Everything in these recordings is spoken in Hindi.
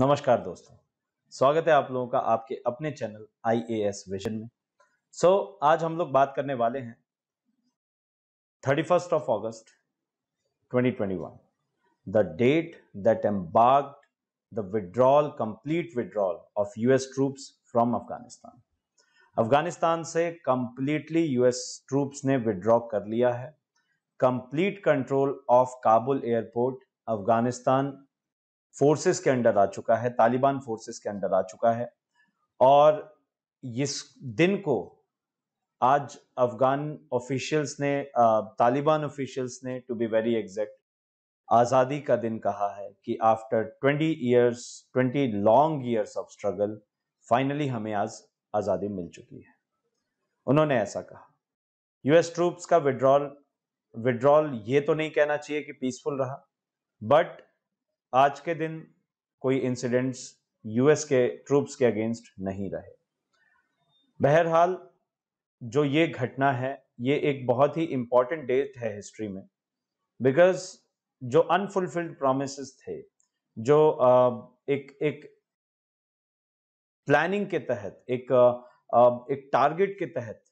नमस्कार दोस्तों स्वागत है आप लोगों का आपके अपने channel I A S vision में सो so, आज हम लोग बात करने वाले हैं thirty first of August 2021 the date that embarked the withdrawal complete withdrawal of US troops from Afghanistan Afghanistan से कंप्लीटली यूएस ट्रूप्स ने विड्रॉ कर लिया है complete control of Kabul airport Afghanistan forces के अंडर आ चुका है तालिबान फोर्सेस के अंडर आ चुका है और इस दिन को आज अफगान ऑफिशियल्स ने तालिबान ऑफिशियल्स ने टू बी वेरी एग्जैक्ट आज़ादी का दिन कहा है कि after 20 years 20 long years of struggle finally हमें आज आज़ादी मिल चुकी है उन्होंने ऐसा कहा यूएस ट्रूप्स का विड्रॉल विड्रॉल ये तो नहीं कहना चाहिए कि पीसफुल रहा बट आज के दिन कोई इंसिडेंट्स यूएस के ट्रूप्स के अगेंस्ट नहीं रहे बहरहाल जो ये घटना है ये एक बहुत ही इम्पॉर्टेंट डेट है हिस्ट्री में बिकॉज जो अनफुलफिल्ड प्रोमिस थे जो एक एक प्लानिंग के तहत एक एक टारगेट के तहत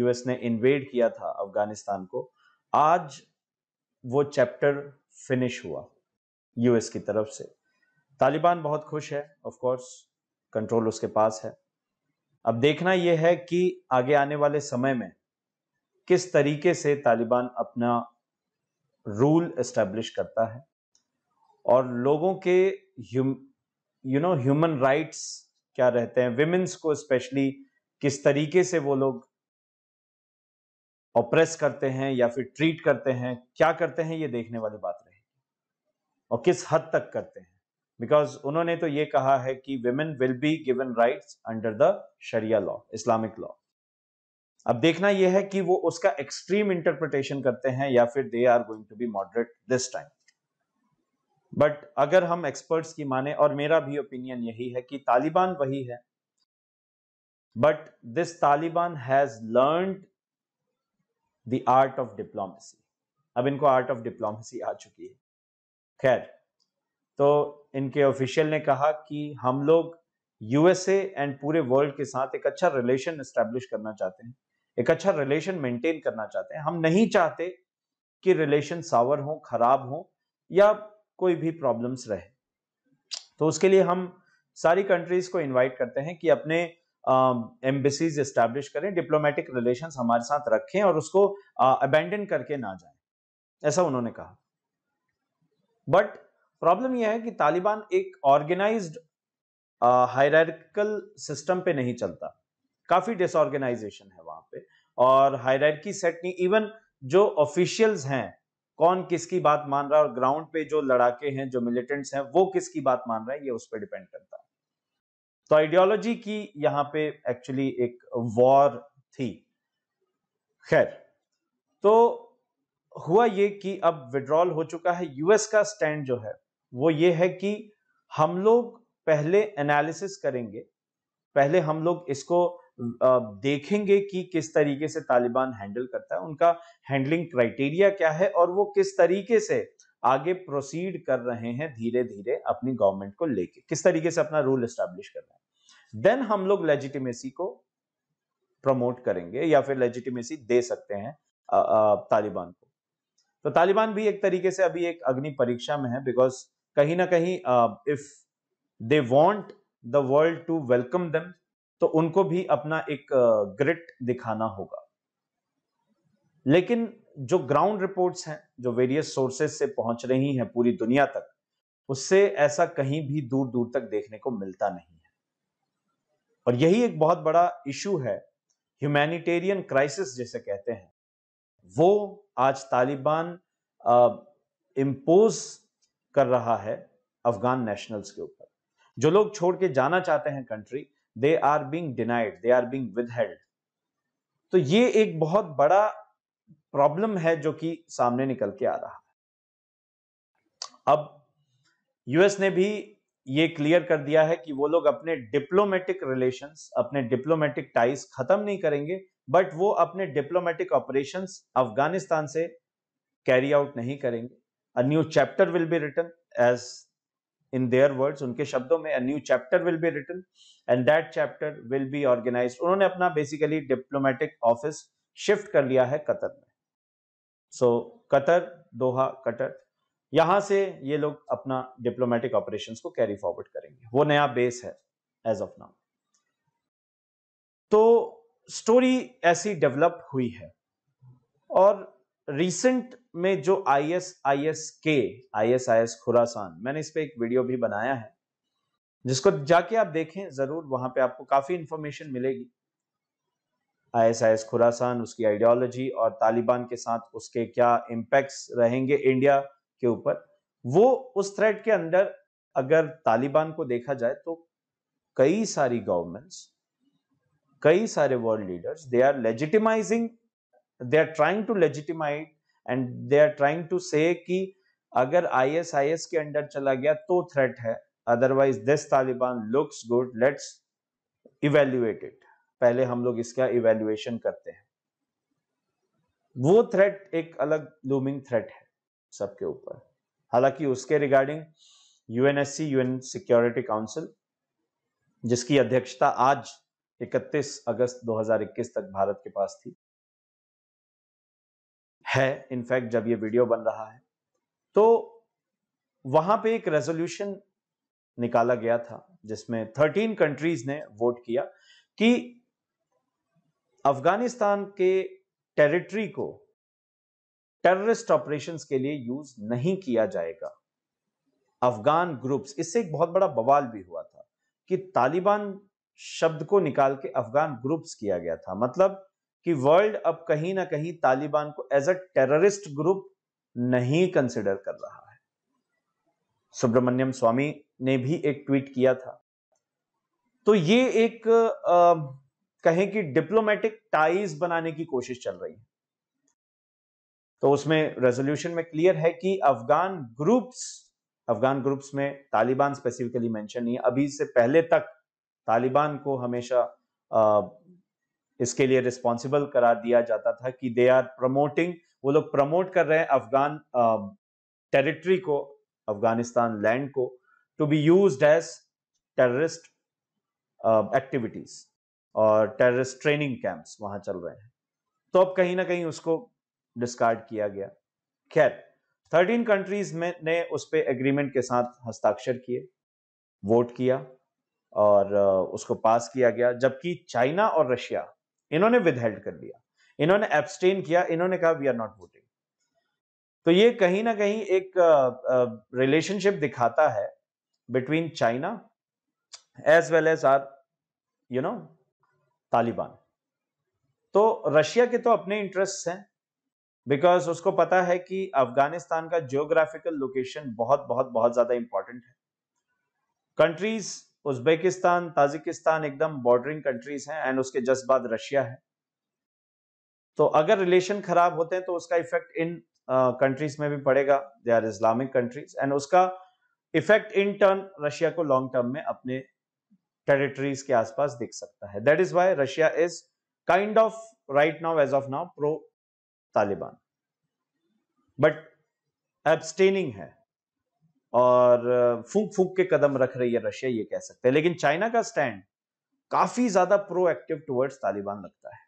यूएस ने इन्वेड किया था अफगानिस्तान को आज वो चैप्टर फिनिश हुआ यूएस की तरफ से तालिबान बहुत खुश है ऑफ कोर्स कंट्रोल उसके पास है अब देखना यह है कि आगे आने वाले समय में किस तरीके से तालिबान अपना रूल एस्टेब्लिश करता है और लोगों के यू नो ह्यूमन राइट्स क्या रहते हैं विमेंस को स्पेशली किस तरीके से वो लोग ऑप्रेस करते हैं या फिर ट्रीट करते हैं क्या करते हैं ये देखने वाली बात और किस हद तक करते हैं बिकॉज उन्होंने तो ये कहा है कि women will be given rights under the sharia law Islamic law अब देखना यह है कि वो उसका एक्सट्रीम इंटरप्रिटेशन करते हैं या फिर they are going to be moderate this time but अगर हम एक्सपर्ट्स की माने और मेरा भी ओपिनियन यही है कि तालिबान वही है but this Taliban has learn the art of diplomacy अब इनको आर्ट ऑफ डिप्लोमेसी आ चुकी है खैर तो इनके ऑफिशियल ने कहा कि हम लोग यूएसए एंड पूरे वर्ल्ड के साथ एक अच्छा रिलेशन इस्टेब्लिश करना चाहते हैं एक अच्छा रिलेशन मेंटेन करना चाहते हैं हम नहीं चाहते कि रिलेशन सावर हो खराब हो या कोई भी प्रॉब्लम्स रहे तो उसके लिए हम सारी कंट्रीज को इनवाइट करते हैं कि अपने एम्बेसीज इस्टेब्लिश करें डिप्लोमेटिक रिलेशन हमारे साथ रखें और उसको अबेंडन करके ना जाए ऐसा उन्होंने कहा बट प्रॉब्लम यह है कि तालिबान एक ऑर्गेनाइज्ड हायरकल सिस्टम पे नहीं चलता काफी डिसऑर्गेनाइजेशन है वहां पे और हायरकी सेट नहीं इवन जो ऑफिशियल्स हैं कौन किसकी बात मान रहा है और ग्राउंड पे जो लड़ाके हैं जो मिलिटेंट्स हैं वो किसकी बात मान रहा है ये उस पर डिपेंड करता है तो आइडियोलॉजी की यहां पे एक्चुअली एक वॉर थी खैर तो हुआ ये कि अब विड्रॉल हो चुका है यूएस का स्टैंड जो है वो ये है कि हम लोग पहले एनालिसिस करेंगे पहले हम लोग इसको देखेंगे कि किस तरीके से तालिबान हैंडल करता है उनका हैंडलिंग क्राइटेरिया क्या है और वो किस तरीके से आगे प्रोसीड कर रहे हैं धीरे धीरे अपनी गवर्नमेंट को लेके किस तरीके से अपना रूल स्टैब्लिश कर रहे हैं देन हम लोग लेजिटिमेसी को प्रमोट करेंगे या फिर लेजिटिमेसी दे सकते हैं तालिबान को तो तालिबान भी एक तरीके से अभी एक अग्नि परीक्षा में है बिकॉज कहीं ना कहीं if they want the world to welcome them तो उनको भी अपना एक ग्रिट दिखाना होगा लेकिन जो ग्राउंड रिपोर्ट्स हैं जो वेरियस सोर्सेस से पहुंच रही हैं पूरी दुनिया तक उससे ऐसा कहीं भी दूर दूर तक देखने को मिलता नहीं है और यही एक बहुत बड़ा इशू है ह्यूमैनिटेरियन क्राइसिस जैसे कहते हैं वो आज तालिबान इम्पोज कर रहा है अफगान नेशनल्स के ऊपर जो लोग छोड़ के जाना चाहते हैं country they are being denied they are being withheld तो ये एक बहुत बड़ा प्रॉब्लम है जो कि सामने निकल के आ रहा है अब यूएस ने भी ये क्लियर कर दिया है कि वो लोग अपने डिप्लोमेटिक रिलेशंस अपने डिप्लोमेटिक टाइज खत्म नहीं करेंगे बट वो अपने डिप्लोमेटिक ऑपरेशन अफगानिस्तान से कैरी आउट नहीं करेंगे a new chapter will be return as in their words उनके शब्दों में a new chapter will be return and that chapter will be organise उन्होंने अपना बेसिकली डिप्लोमेटिक ऑफिस शिफ्ट कर लिया है कतर में so so, Qatar Doha Qatar यहां से ये लोग अपना डिप्लोमेटिक ऑपरेशंस को कैरी फॉरवर्ड करेंगे वो नया बेस है एज ऑफ नाउ तो स्टोरी ऐसी डेवलप हुई है और रिसेंट में जो आई एस आई एस के I S I S Khorasan मैंने इस पर एक वीडियो भी बनाया है जिसको जाके आप देखें जरूर वहां पे आपको काफी इंफॉर्मेशन मिलेगी I S I S Khorasan उसकी आइडियोलॉजी और तालिबान के साथ उसके क्या इंपैक्ट्स रहेंगे इंडिया के ऊपर वो उस थ्रेड के अंदर अगर तालिबान को देखा जाए तो कई सारी गवर्नमेंट्स कई सारे world leaders they are legitimising they are trying to legitimise and they are trying to say कि अगर आईएसआईएस के अंडर चला गया तो थ्रेट है otherwise this Taliban looks good let's evaluate it पहले हम लोग इसका इवेल्युएशन करते हैं वो थ्रेट एक अलग लूमिंग थ्रेट है सबके ऊपर हालांकि उसके regarding UNSC UN security council जिसकी अध्यक्षता आज 31 अगस्त 2021 तक भारत के पास थी है इनफैक्ट जब ये वीडियो बन रहा है तो वहां पे एक रेजोल्यूशन निकाला गया था जिसमें 13 कंट्रीज ने वोट किया कि अफगानिस्तान के टेरिटरी को टेररिस्ट ऑपरेशंस के लिए यूज नहीं किया जाएगा अफगान ग्रुप्स इससे एक बहुत बड़ा बवाल भी हुआ था कि तालिबान शब्द को निकाल के अफगान ग्रुप्स किया गया था मतलब कि वर्ल्ड अब कहीं ना कहीं तालिबान को एज अ टेररिस्ट ग्रुप नहीं कंसिडर कर रहा है सुब्रमण्यम स्वामी ने भी एक ट्वीट किया था तो ये एक आ, कहें कि डिप्लोमेटिक टाइज बनाने की कोशिश चल रही है तो उसमें रेजोल्यूशन में क्लियर है कि अफगान ग्रुप्स अफगान ग्रुप्स में तालिबान स्पेसिफिकली मेंशन नहीं है अभी से पहले तक तालिबान को हमेशा इसके लिए रिस्पॉन्सिबल करार दिया जाता था कि दे आर प्रमोटिंग वो लोग प्रमोट कर रहे हैं अफगान टेरिटरी को अफगानिस्तान लैंड को to be use as terrorist activities और टेररिस्ट ट्रेनिंग कैंप्स वहां चल रहे हैं तो अब कहीं ना कहीं उसको डिस्कार्ड किया गया खैर थर्टीन कंट्रीज में ने उस पर एग्रीमेंट के साथ हस्ताक्षर किए वोट किया और उसको पास किया गया जबकि चाइना और रशिया इन्होंने विदहेल्ड कर लिया इन्होंने एब्सटेन किया इन्होंने कहा वी आर नॉट वोटिंग तो ये कहीं ना कहीं एक रिलेशनशिप दिखाता है between China as well as are you know Taliban तो रशिया के तो अपने इंटरेस्ट हैं बिकॉज उसको पता है कि अफगानिस्तान का जियोग्राफिकल लोकेशन बहुत बहुत बहुत ज्यादा इंपॉर्टेंट है कंट्रीज उज्बेकिस्तान ताजिकिस्तान एकदम बॉर्डरिंग कंट्रीज हैं एंड उसके जस्ट बाद रशिया है तो अगर रिलेशन खराब होते हैं तो उसका इफेक्ट इन कंट्रीज में भी पड़ेगा they are Islamic countries and उसका इफेक्ट इन टर्न रशिया को लॉन्ग टर्म में अपने टेरिटरीज के आसपास दिख सकता है that is why Russia is kind of right now as of now pro Taliban but abstaining है और फूंक फूंक के कदम रख रही है रशिया ये कह सकते हैं लेकिन चाइना का स्टैंड काफी ज्यादा प्रोएक्टिव टुवर्ड्स तालिबान लगता है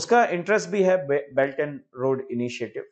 उसका इंटरेस्ट भी है बे, बेल्ट एंड रोड इनिशिएटिव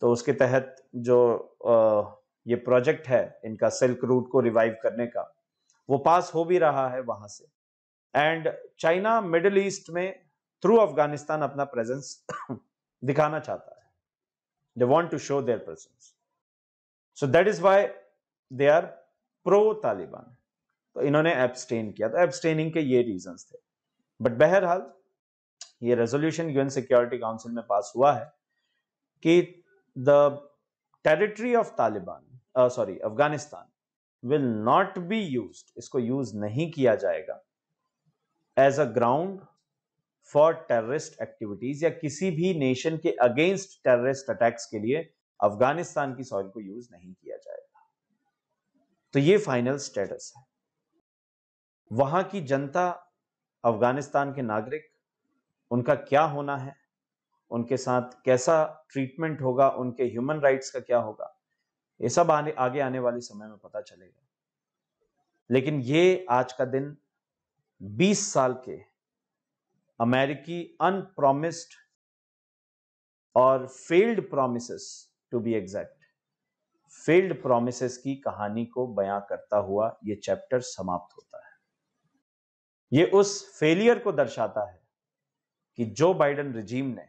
तो उसके तहत जो आ, ये प्रोजेक्ट है इनका सिल्क रूट को रिवाइव करने का वो पास हो भी रहा है वहां से एंड चाइना मिडिल ईस्ट में थ्रू अफगानिस्तान अपना प्रेजेंस दिखाना चाहता है they want to show their presence so that is why they are pro Taliban तो इन्होंने एबस्टेन किया तो एबस्टेनिंग के ये रीजन थे बट बहरहाल ये रेजोल्यूशन यूएन सिक्योरिटी काउंसिल में पास हुआ है कि the territory of Taliban sorry Afghanistan will not be use इसको यूज नहीं किया जाएगा as a ground for terrorist activities या किसी भी नेशन के अगेंस्ट टेररिस्ट अटैक्स के लिए अफगानिस्तान की सॉइल को यूज नहीं किया जाएगा तो ये फाइनल स्टेटस है वहां की जनता अफगानिस्तान के नागरिक उनका क्या होना है उनके साथ कैसा ट्रीटमेंट होगा उनके ह्यूमन राइट्स का क्या होगा ये सब आने आगे आने वाले समय में पता चलेगा लेकिन ये आज का दिन 20 साल के अमेरिकी अनप्रोमिस्ड और failed promise to be exact failed promise की कहानी को बयां करता हुआ यह चैप्टर समाप्त होता है ये उस फेलियर को दर्शाता है कि जो बाइडन रिजीम ने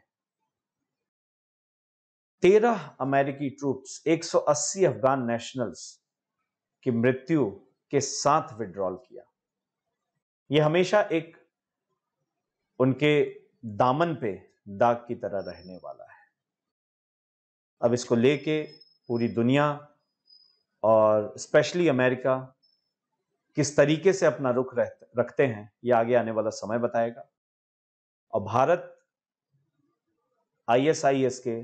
तेरह अमेरिकी ट्रूप्स 180 अफगान नेशनल्स की मृत्यु के साथ विड्रॉल किया यह हमेशा एक उनके दामन पे दाग की तरह रहने वाला अब इसको लेके पूरी दुनिया और स्पेशली अमेरिका किस तरीके से अपना रुख रखते हैं ये आगे आने वाला समय बताएगा और भारत आईएसआईएस के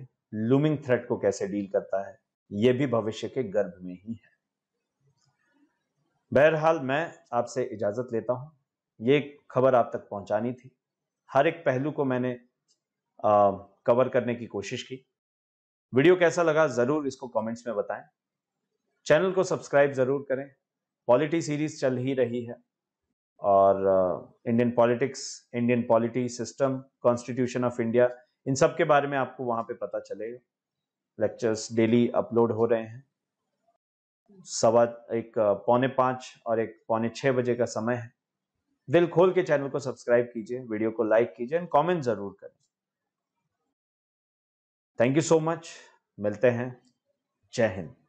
लूमिंग थ्रेट को कैसे डील करता है ये भी भविष्य के गर्भ में ही है बहरहाल मैं आपसे इजाजत लेता हूं ये खबर आप तक पहुंचानी थी हर एक पहलू को मैंने आ, कवर करने की कोशिश की वीडियो कैसा लगा जरूर इसको कमेंट्स में बताएं चैनल को सब्सक्राइब जरूर करें पॉलिटी सीरीज चल ही रही है और Indian politics Indian polity system constitution of India इन सब के बारे में आपको वहां पे पता चलेगा लेक्चर्स डेली अपलोड हो रहे हैं सवा एक पौने पांच और एक पौने छह बजे का समय है दिल खोल के चैनल को सब्सक्राइब कीजिए वीडियो को लाइक कीजिए एंड कमेंट जरूर करें थैंक यू सो मच मिलते हैं जय हिंद